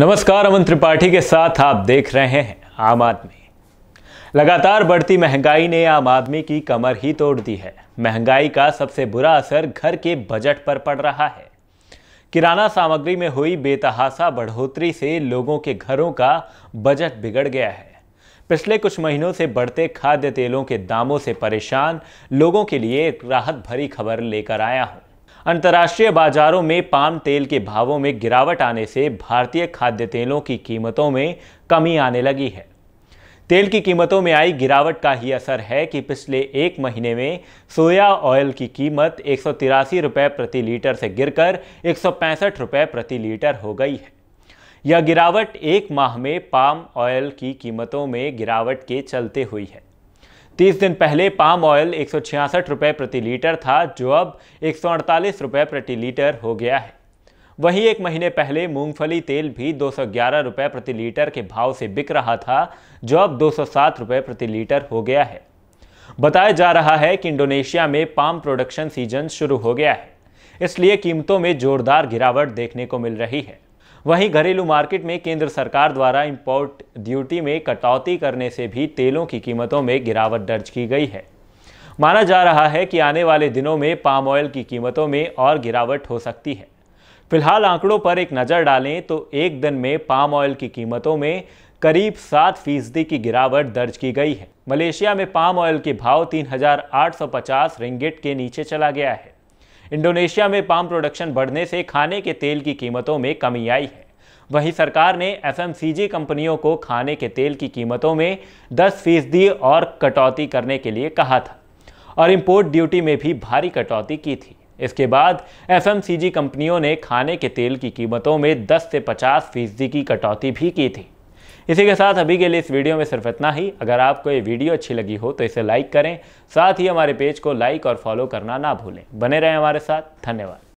नमस्कार अमन त्रिपाठी के साथ आप देख रहे हैं आम आदमी लगातार बढ़ती महंगाई ने आम आदमी की कमर ही तोड़ दी है महंगाई का सबसे बुरा असर घर के बजट पर पड़ रहा है किराना सामग्री में हुई बेतहासा बढ़ोतरी से लोगों के घरों का बजट बिगड़ गया है पिछले कुछ महीनों से बढ़ते खाद्य तेलों के दामों से परेशान लोगों के लिए एक राहत भरी खबर लेकर आया हूँ अंतर्राष्ट्रीय बाजारों में पाम तेल के भावों में गिरावट आने से भारतीय खाद्य तेलों की कीमतों में कमी आने लगी है तेल की कीमतों में आई गिरावट का ही असर है कि पिछले एक महीने में सोया ऑयल की कीमत एक रुपए प्रति लीटर से गिरकर एक रुपए प्रति लीटर हो गई है यह गिरावट एक माह में पाम ऑयल की कीमतों में गिरावट के चलते हुई है तीस दिन पहले पाम ऑयल एक रुपए प्रति लीटर था जो अब एक रुपए प्रति लीटर हो गया है वहीं एक महीने पहले मूंगफली तेल भी दो रुपए प्रति लीटर के भाव से बिक रहा था जो अब दो रुपए प्रति लीटर हो गया है बताया जा रहा है कि इंडोनेशिया में पाम प्रोडक्शन सीजन शुरू हो गया है इसलिए कीमतों में जोरदार गिरावट देखने को मिल रही है वहीं घरेलू मार्केट में केंद्र सरकार द्वारा इंपोर्ट ड्यूटी में कटौती करने से भी तेलों की कीमतों में गिरावट दर्ज की गई है माना जा रहा है कि आने वाले दिनों में पाम ऑयल की कीमतों में और गिरावट हो सकती है फिलहाल आंकड़ों पर एक नज़र डालें तो एक दिन में पाम ऑयल की कीमतों में करीब सात फीसदी की गिरावट दर्ज की गई है मलेशिया में पाम ऑयल के भाव तीन रिंगिट के नीचे चला गया है इंडोनेशिया में पाम प्रोडक्शन बढ़ने से खाने के तेल की कीमतों में कमी आई है वहीं सरकार ने एफएमसीजी कंपनियों को खाने के तेल की कीमतों में 10 फीसदी और कटौती करने के लिए कहा था और इम्पोर्ट ड्यूटी में भी भारी कटौती की थी इसके बाद एफएमसीजी कंपनियों ने खाने के तेल की कीमतों में 10 से 50 फीसदी की कटौती भी की थी इसी के साथ अभी के लिए इस वीडियो में सिर्फ इतना ही अगर आपको ये वीडियो अच्छी लगी हो तो इसे लाइक करें साथ ही हमारे पेज को लाइक और फॉलो करना ना भूलें बने रहें हमारे साथ धन्यवाद